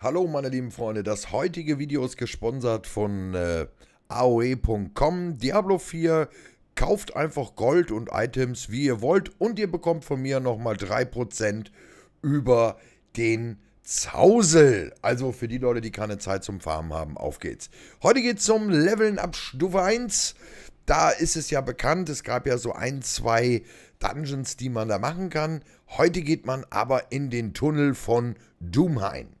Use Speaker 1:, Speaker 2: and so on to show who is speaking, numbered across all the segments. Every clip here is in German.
Speaker 1: Hallo meine lieben Freunde, das heutige Video ist gesponsert von äh, aoe.com. Diablo 4, kauft einfach Gold und Items wie ihr wollt und ihr bekommt von mir nochmal 3% über den Zausel. Also für die Leute, die keine Zeit zum Farmen haben, auf geht's. Heute geht's zum Leveln ab Stufe 1. Da ist es ja bekannt, es gab ja so ein, zwei Dungeons, die man da machen kann. Heute geht man aber in den Tunnel von Doomhain.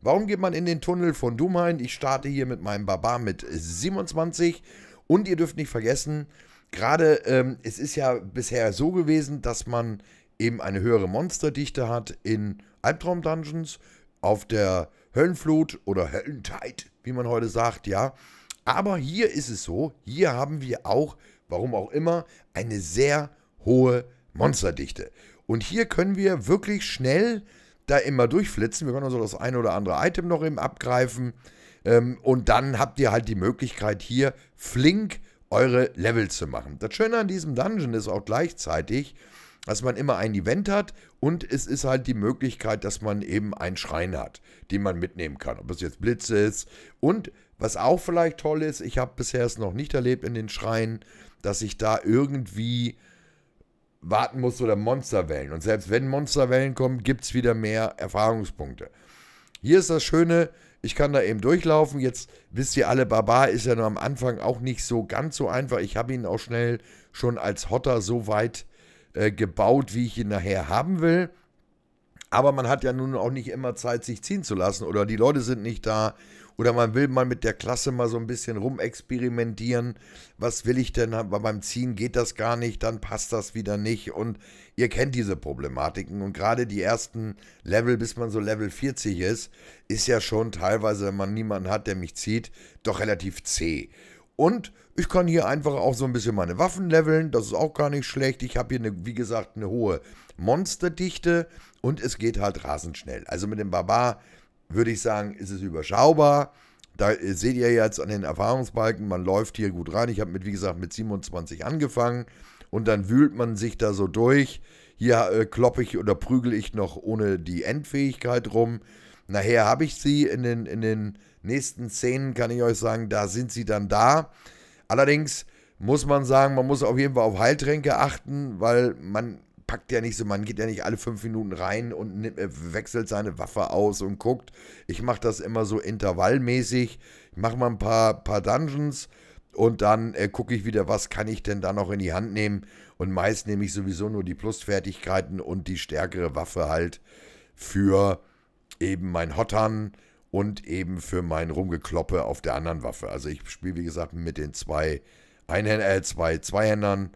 Speaker 1: Warum geht man in den Tunnel von Dumain? Ich starte hier mit meinem Barbar mit 27 und ihr dürft nicht vergessen, gerade ähm, es ist ja bisher so gewesen, dass man eben eine höhere Monsterdichte hat in Albtraum Dungeons auf der Höllenflut oder Höllentide, wie man heute sagt, ja. Aber hier ist es so, hier haben wir auch, warum auch immer, eine sehr hohe Monsterdichte. Und hier können wir wirklich schnell da immer durchflitzen. Wir können also das ein oder andere Item noch eben abgreifen. Ähm, und dann habt ihr halt die Möglichkeit, hier flink eure Level zu machen. Das Schöne an diesem Dungeon ist auch gleichzeitig, dass man immer ein Event hat und es ist halt die Möglichkeit, dass man eben einen Schrein hat, den man mitnehmen kann. Ob es jetzt Blitze ist und was auch vielleicht toll ist, ich habe bisher es noch nicht erlebt in den Schreinen, dass ich da irgendwie warten musst oder Monsterwellen. Und selbst wenn Monsterwellen kommen, gibt es wieder mehr Erfahrungspunkte. Hier ist das Schöne, ich kann da eben durchlaufen. Jetzt wisst ihr alle, Barbar ist ja nur am Anfang auch nicht so ganz so einfach. Ich habe ihn auch schnell schon als Hotter so weit äh, gebaut, wie ich ihn nachher haben will. Aber man hat ja nun auch nicht immer Zeit, sich ziehen zu lassen oder die Leute sind nicht da oder man will mal mit der Klasse mal so ein bisschen rumexperimentieren. Was will ich denn? Aber beim Ziehen geht das gar nicht, dann passt das wieder nicht. Und ihr kennt diese Problematiken. Und gerade die ersten Level, bis man so Level 40 ist, ist ja schon teilweise, wenn man niemanden hat, der mich zieht, doch relativ zäh. Und ich kann hier einfach auch so ein bisschen meine Waffen leveln. Das ist auch gar nicht schlecht. Ich habe hier, eine, wie gesagt, eine hohe Monsterdichte. Und es geht halt rasend schnell. Also mit dem Barbar würde ich sagen, ist es überschaubar. Da seht ihr jetzt an den Erfahrungsbalken, man läuft hier gut rein. Ich habe mit, wie gesagt, mit 27 angefangen und dann wühlt man sich da so durch. Hier äh, kloppe ich oder prügel ich noch ohne die Endfähigkeit rum. Nachher habe ich sie in den, in den nächsten Szenen, kann ich euch sagen, da sind sie dann da. Allerdings muss man sagen, man muss auf jeden Fall auf Heiltränke achten, weil man packt ja nicht so, man geht ja nicht alle fünf Minuten rein und äh, wechselt seine Waffe aus und guckt. Ich mache das immer so intervallmäßig. Ich mache mal ein paar, paar Dungeons und dann äh, gucke ich wieder, was kann ich denn da noch in die Hand nehmen. Und meist nehme ich sowieso nur die Plusfertigkeiten und die stärkere Waffe halt für eben mein Hottern und eben für mein Rumgekloppe auf der anderen Waffe. Also ich spiele, wie gesagt, mit den zwei, Einhänder, äh, zwei Zweihändern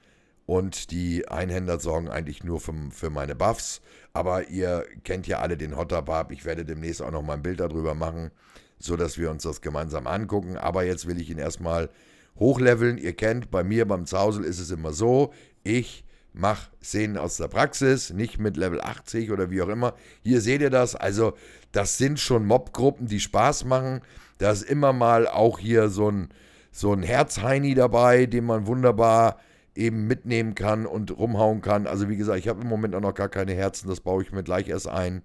Speaker 1: und die Einhänder sorgen eigentlich nur für, für meine Buffs. Aber ihr kennt ja alle den Hotter Ich werde demnächst auch noch mal ein Bild darüber machen, sodass wir uns das gemeinsam angucken. Aber jetzt will ich ihn erstmal hochleveln. Ihr kennt, bei mir beim Zausel ist es immer so, ich mache Szenen aus der Praxis, nicht mit Level 80 oder wie auch immer. Hier seht ihr das. Also das sind schon Mobgruppen, die Spaß machen. Da ist immer mal auch hier so ein, so ein Herzheini dabei, den man wunderbar eben mitnehmen kann und rumhauen kann. Also wie gesagt, ich habe im Moment auch noch gar keine Herzen, das baue ich mir gleich erst ein,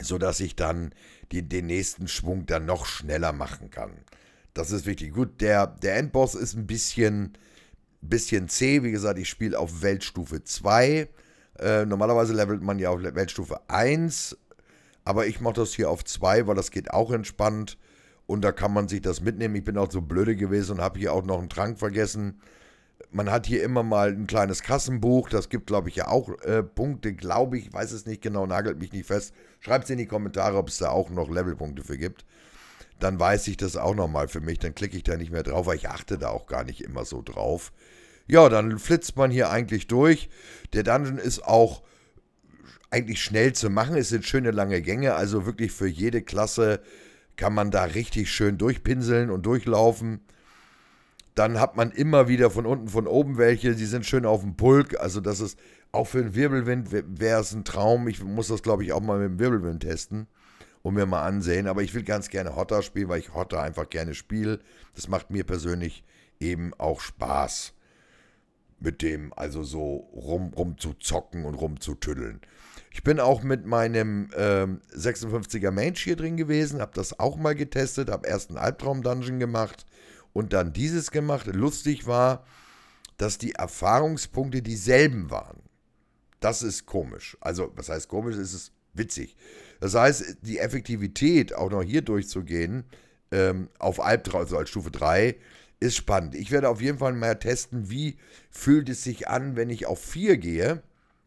Speaker 1: sodass ich dann die, den nächsten Schwung dann noch schneller machen kann. Das ist wichtig. Gut, der, der Endboss ist ein bisschen, bisschen zäh. Wie gesagt, ich spiele auf Weltstufe 2. Äh, normalerweise levelt man ja auf Weltstufe 1. Aber ich mache das hier auf 2, weil das geht auch entspannt. Und da kann man sich das mitnehmen. Ich bin auch so blöde gewesen und habe hier auch noch einen Trank vergessen man hat hier immer mal ein kleines Kassenbuch, das gibt, glaube ich, ja auch äh, Punkte, glaube ich, weiß es nicht genau, nagelt mich nicht fest. Schreibt es in die Kommentare, ob es da auch noch Levelpunkte für gibt. Dann weiß ich das auch nochmal für mich, dann klicke ich da nicht mehr drauf, weil ich achte da auch gar nicht immer so drauf. Ja, dann flitzt man hier eigentlich durch. Der Dungeon ist auch eigentlich schnell zu machen. Es sind schöne lange Gänge, also wirklich für jede Klasse kann man da richtig schön durchpinseln und durchlaufen. Dann hat man immer wieder von unten, von oben welche, die sind schön auf dem Pulk. Also das ist auch für einen Wirbelwind wäre es ein Traum. Ich muss das, glaube ich, auch mal mit dem Wirbelwind testen und mir mal ansehen. Aber ich will ganz gerne Hotter spielen, weil ich Hotter einfach gerne spiele. Das macht mir persönlich eben auch Spaß. Mit dem, also so rum, rum zu zocken und rum zu tüddeln. Ich bin auch mit meinem ähm, 56er Mage hier drin gewesen, habe das auch mal getestet, habe erst einen Albtraum-Dungeon gemacht und dann dieses gemacht. Lustig war, dass die Erfahrungspunkte dieselben waren. Das ist komisch. Also, was heißt komisch? Es ist witzig. Das heißt, die Effektivität auch noch hier durchzugehen, ähm, auf Albtraum, also als Stufe 3, ist spannend. Ich werde auf jeden Fall mal testen, wie fühlt es sich an, wenn ich auf 4 gehe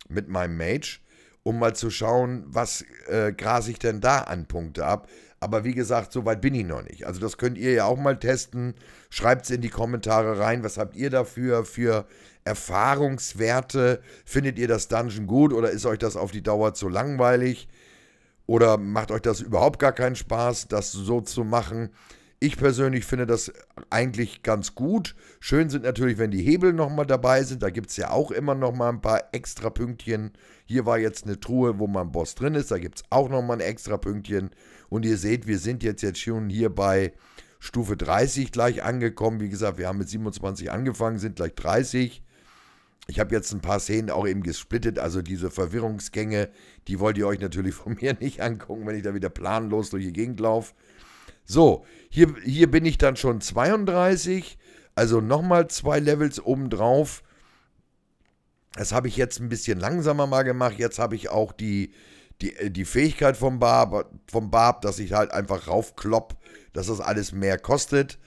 Speaker 1: mit meinem Mage, um mal zu schauen, was äh, grase ich denn da an Punkte ab. Aber wie gesagt, so weit bin ich noch nicht. Also das könnt ihr ja auch mal testen. Schreibt es in die Kommentare rein. Was habt ihr dafür für Erfahrungswerte? Findet ihr das Dungeon gut oder ist euch das auf die Dauer zu langweilig? Oder macht euch das überhaupt gar keinen Spaß, das so zu machen? Ich persönlich finde das eigentlich ganz gut. Schön sind natürlich, wenn die Hebel nochmal dabei sind. Da gibt es ja auch immer nochmal ein paar extra Pünktchen. Hier war jetzt eine Truhe, wo mein Boss drin ist. Da gibt es auch nochmal ein extra Pünktchen. Und ihr seht, wir sind jetzt, jetzt schon hier bei Stufe 30 gleich angekommen. Wie gesagt, wir haben mit 27 angefangen, sind gleich 30. Ich habe jetzt ein paar Szenen auch eben gesplittet, also diese Verwirrungsgänge, die wollt ihr euch natürlich von mir nicht angucken, wenn ich da wieder planlos durch die Gegend laufe. So, hier, hier bin ich dann schon 32, also nochmal zwei Levels obendrauf. Das habe ich jetzt ein bisschen langsamer mal gemacht. Jetzt habe ich auch die, die, äh, die Fähigkeit vom Barb, vom Barb, dass ich halt einfach raufklopp, dass das alles mehr kostet.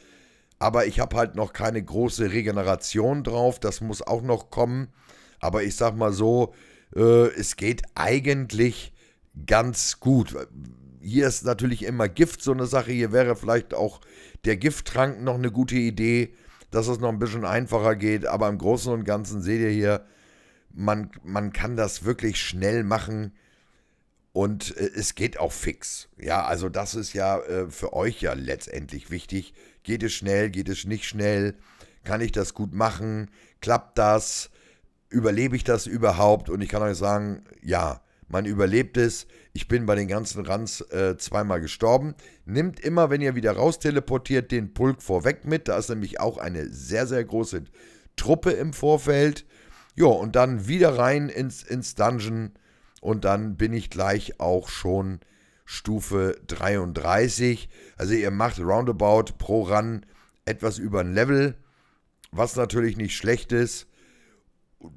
Speaker 1: Aber ich habe halt noch keine große Regeneration drauf. Das muss auch noch kommen. Aber ich sag mal so, äh, es geht eigentlich ganz gut hier ist natürlich immer Gift so eine Sache. Hier wäre vielleicht auch der Gifttrank noch eine gute Idee, dass es noch ein bisschen einfacher geht. Aber im Großen und Ganzen seht ihr hier, man, man kann das wirklich schnell machen und äh, es geht auch fix. Ja, also das ist ja äh, für euch ja letztendlich wichtig. Geht es schnell, geht es nicht schnell? Kann ich das gut machen? Klappt das? Überlebe ich das überhaupt? Und ich kann euch sagen, ja, man überlebt es. Ich bin bei den ganzen Runs äh, zweimal gestorben. Nehmt immer, wenn ihr wieder raus teleportiert, den Pulk vorweg mit. Da ist nämlich auch eine sehr, sehr große Truppe im Vorfeld. Ja, und dann wieder rein ins, ins Dungeon. Und dann bin ich gleich auch schon Stufe 33. Also ihr macht roundabout pro Run etwas über ein Level, was natürlich nicht schlecht ist.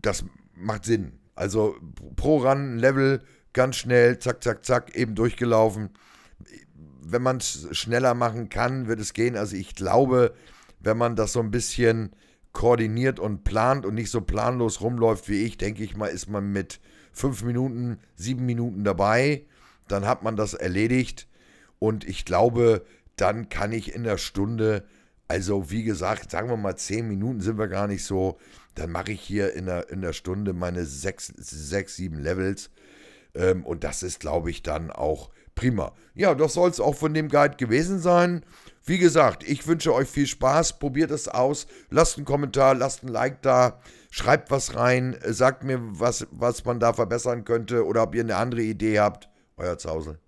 Speaker 1: Das macht Sinn. Also pro Run, Level, ganz schnell, zack, zack, zack, eben durchgelaufen. Wenn man es schneller machen kann, wird es gehen. Also ich glaube, wenn man das so ein bisschen koordiniert und plant und nicht so planlos rumläuft wie ich, denke ich mal, ist man mit fünf Minuten, sieben Minuten dabei. Dann hat man das erledigt. Und ich glaube, dann kann ich in der Stunde also wie gesagt, sagen wir mal, zehn Minuten sind wir gar nicht so. Dann mache ich hier in der, in der Stunde meine sechs, sechs sieben Levels. Ähm, und das ist, glaube ich, dann auch prima. Ja, das soll es auch von dem Guide gewesen sein. Wie gesagt, ich wünsche euch viel Spaß. Probiert es aus. Lasst einen Kommentar, lasst ein Like da. Schreibt was rein. Sagt mir, was, was man da verbessern könnte oder ob ihr eine andere Idee habt. Euer Zausel.